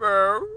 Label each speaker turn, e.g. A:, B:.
A: Boo.